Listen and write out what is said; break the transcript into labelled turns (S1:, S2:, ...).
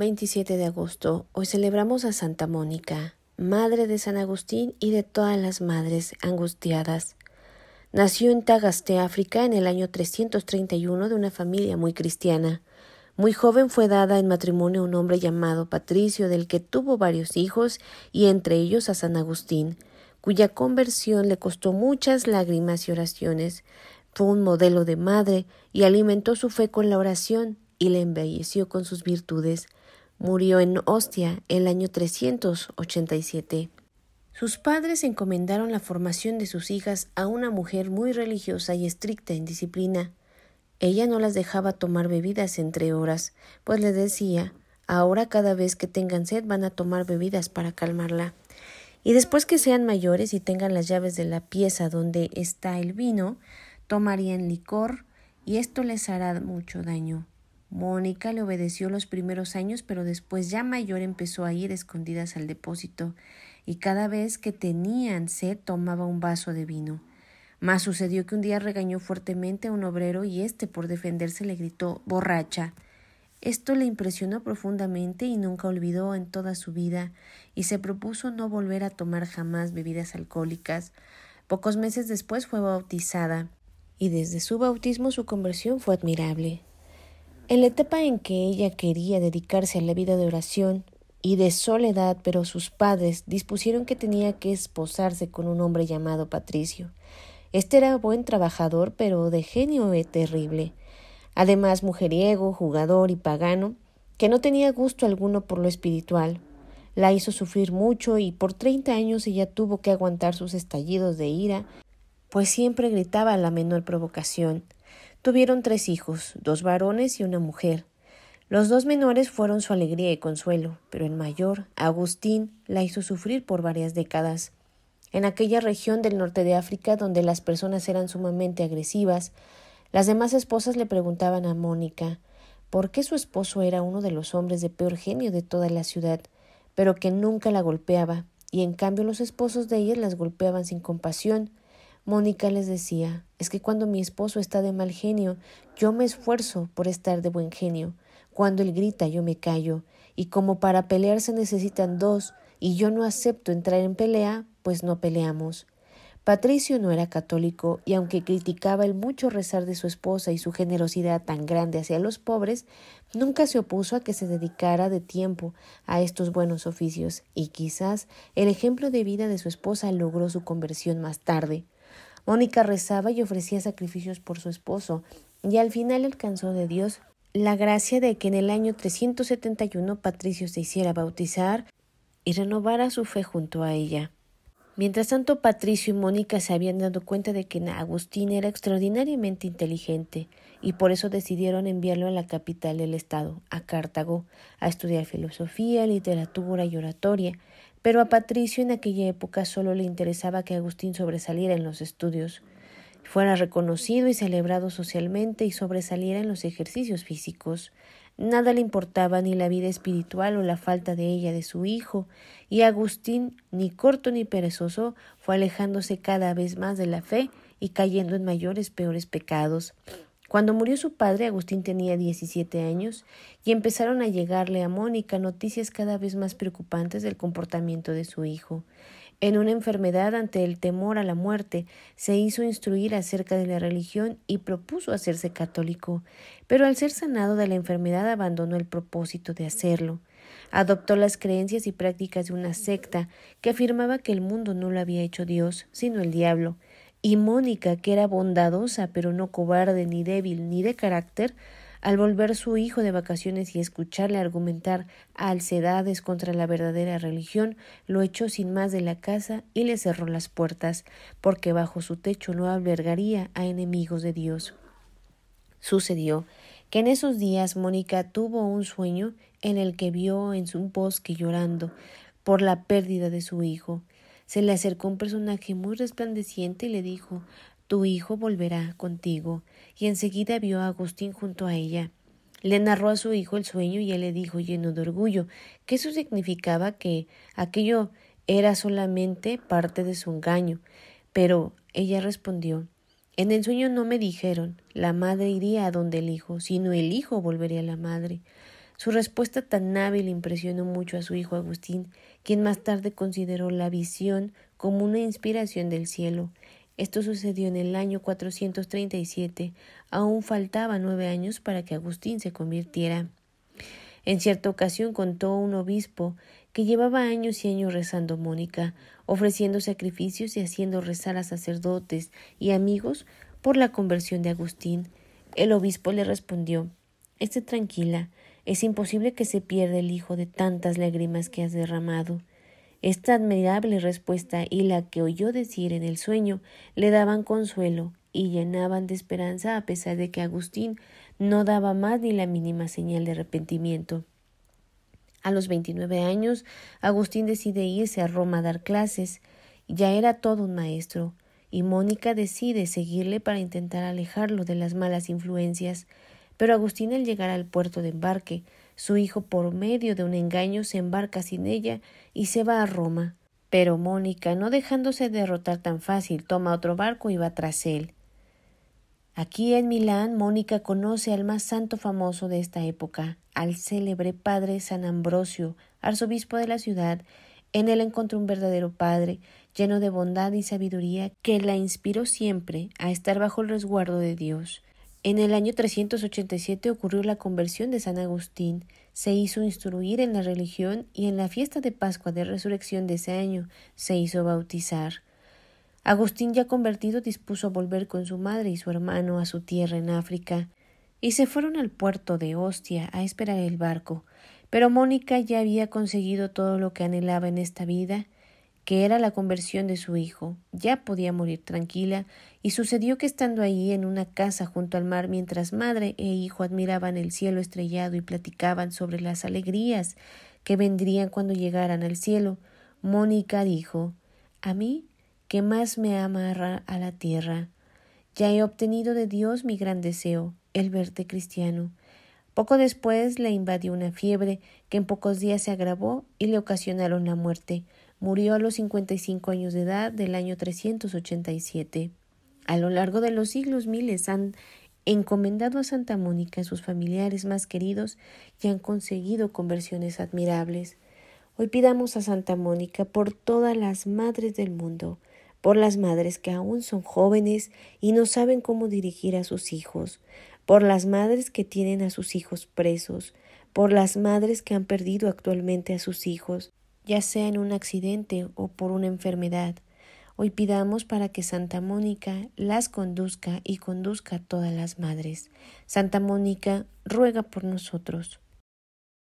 S1: 27 de agosto. Hoy celebramos a Santa Mónica, madre de San Agustín y de todas las madres angustiadas. Nació en Tagaste, África, en el año 331 de una familia muy cristiana. Muy joven fue dada en matrimonio a un hombre llamado Patricio, del que tuvo varios hijos y entre ellos a San Agustín, cuya conversión le costó muchas lágrimas y oraciones. Fue un modelo de madre y alimentó su fe con la oración y le embelleció con sus virtudes. Murió en Ostia el año 387. Sus padres encomendaron la formación de sus hijas a una mujer muy religiosa y estricta en disciplina. Ella no las dejaba tomar bebidas entre horas, pues les decía ahora cada vez que tengan sed van a tomar bebidas para calmarla. Y después que sean mayores y tengan las llaves de la pieza donde está el vino, tomarían licor y esto les hará mucho daño. Mónica le obedeció los primeros años, pero después ya mayor empezó a ir escondidas al depósito, y cada vez que tenían sed tomaba un vaso de vino. Mas sucedió que un día regañó fuertemente a un obrero y éste, por defenderse, le gritó borracha. Esto le impresionó profundamente y nunca olvidó en toda su vida, y se propuso no volver a tomar jamás bebidas alcohólicas. Pocos meses después fue bautizada, y desde su bautismo su conversión fue admirable. En la etapa en que ella quería dedicarse a la vida de oración y de soledad, pero sus padres dispusieron que tenía que esposarse con un hombre llamado Patricio. Este era buen trabajador, pero de genio e terrible. Además, mujeriego, jugador y pagano, que no tenía gusto alguno por lo espiritual. La hizo sufrir mucho y por treinta años ella tuvo que aguantar sus estallidos de ira, pues siempre gritaba a la menor provocación. Tuvieron tres hijos, dos varones y una mujer. Los dos menores fueron su alegría y consuelo, pero el mayor, Agustín, la hizo sufrir por varias décadas. En aquella región del norte de África donde las personas eran sumamente agresivas, las demás esposas le preguntaban a Mónica por qué su esposo era uno de los hombres de peor genio de toda la ciudad, pero que nunca la golpeaba, y en cambio los esposos de ellas las golpeaban sin compasión, Mónica les decía, es que cuando mi esposo está de mal genio, yo me esfuerzo por estar de buen genio. Cuando él grita, yo me callo. Y como para pelear se necesitan dos, y yo no acepto entrar en pelea, pues no peleamos. Patricio no era católico, y aunque criticaba el mucho rezar de su esposa y su generosidad tan grande hacia los pobres, nunca se opuso a que se dedicara de tiempo a estos buenos oficios, y quizás el ejemplo de vida de su esposa logró su conversión más tarde. Mónica rezaba y ofrecía sacrificios por su esposo, y al final alcanzó de Dios la gracia de que en el año 371 Patricio se hiciera bautizar y renovara su fe junto a ella. Mientras tanto, Patricio y Mónica se habían dado cuenta de que Agustín era extraordinariamente inteligente y por eso decidieron enviarlo a la capital del estado, a Cartago, a estudiar filosofía, literatura y oratoria, pero a Patricio en aquella época solo le interesaba que Agustín sobresaliera en los estudios, fuera reconocido y celebrado socialmente y sobresaliera en los ejercicios físicos. Nada le importaba ni la vida espiritual o la falta de ella de su hijo, y Agustín, ni corto ni perezoso, fue alejándose cada vez más de la fe y cayendo en mayores peores pecados. Cuando murió su padre, Agustín tenía 17 años y empezaron a llegarle a Mónica noticias cada vez más preocupantes del comportamiento de su hijo. En una enfermedad ante el temor a la muerte, se hizo instruir acerca de la religión y propuso hacerse católico, pero al ser sanado de la enfermedad abandonó el propósito de hacerlo. Adoptó las creencias y prácticas de una secta que afirmaba que el mundo no lo había hecho Dios, sino el diablo, y Mónica, que era bondadosa pero no cobarde ni débil ni de carácter, al volver su hijo de vacaciones y escucharle argumentar alcedades contra la verdadera religión, lo echó sin más de la casa y le cerró las puertas, porque bajo su techo no albergaría a enemigos de Dios. Sucedió que en esos días Mónica tuvo un sueño en el que vio en su bosque llorando por la pérdida de su hijo, se le acercó un personaje muy resplandeciente y le dijo Tu hijo volverá contigo. Y enseguida vio a Agustín junto a ella. Le narró a su hijo el sueño y él le dijo lleno de orgullo que eso significaba que aquello era solamente parte de su engaño. Pero ella respondió En el sueño no me dijeron la madre iría a donde el hijo, sino el hijo volvería a la madre. Su respuesta tan hábil impresionó mucho a su hijo Agustín, quien más tarde consideró la visión como una inspiración del cielo. Esto sucedió en el año 437. Aún faltaba nueve años para que Agustín se convirtiera. En cierta ocasión contó un obispo que llevaba años y años rezando Mónica, ofreciendo sacrificios y haciendo rezar a sacerdotes y amigos por la conversión de Agustín. El obispo le respondió Esté tranquila, es imposible que se pierda el hijo de tantas lágrimas que has derramado. Esta admirable respuesta y la que oyó decir en el sueño le daban consuelo y llenaban de esperanza a pesar de que Agustín no daba más ni la mínima señal de arrepentimiento. A los veintinueve años, Agustín decide irse a Roma a dar clases. Ya era todo un maestro, y Mónica decide seguirle para intentar alejarlo de las malas influencias. Pero Agustín al llegar al puerto de embarque, su hijo por medio de un engaño se embarca sin ella y se va a Roma. Pero Mónica, no dejándose derrotar tan fácil, toma otro barco y va tras él. Aquí en Milán, Mónica conoce al más santo famoso de esta época, al célebre padre San Ambrosio, arzobispo de la ciudad. En él encontró un verdadero padre, lleno de bondad y sabiduría, que la inspiró siempre a estar bajo el resguardo de Dios. En el año 387 ocurrió la conversión de San Agustín. Se hizo instruir en la religión y en la fiesta de Pascua de Resurrección de ese año se hizo bautizar. Agustín ya convertido dispuso a volver con su madre y su hermano a su tierra en África, y se fueron al puerto de Ostia a esperar el barco. Pero Mónica ya había conseguido todo lo que anhelaba en esta vida, que era la conversión de su hijo. Ya podía morir tranquila, y sucedió que estando allí en una casa junto al mar, mientras madre e hijo admiraban el cielo estrellado y platicaban sobre las alegrías que vendrían cuando llegaran al cielo, Mónica dijo A mí, que más me amarra a la tierra. Ya he obtenido de Dios mi gran deseo, el verte cristiano. Poco después le invadió una fiebre que en pocos días se agravó y le ocasionaron la muerte. Murió a los 55 años de edad del año 387. A lo largo de los siglos miles han encomendado a Santa Mónica a sus familiares más queridos y han conseguido conversiones admirables. Hoy pidamos a Santa Mónica por todas las madres del mundo, por las madres que aún son jóvenes y no saben cómo dirigir a sus hijos, por las madres que tienen a sus hijos presos, por las madres que han perdido actualmente a sus hijos, ya sea en un accidente o por una enfermedad. Hoy pidamos para que Santa Mónica las conduzca y conduzca a todas las madres. Santa Mónica ruega por nosotros.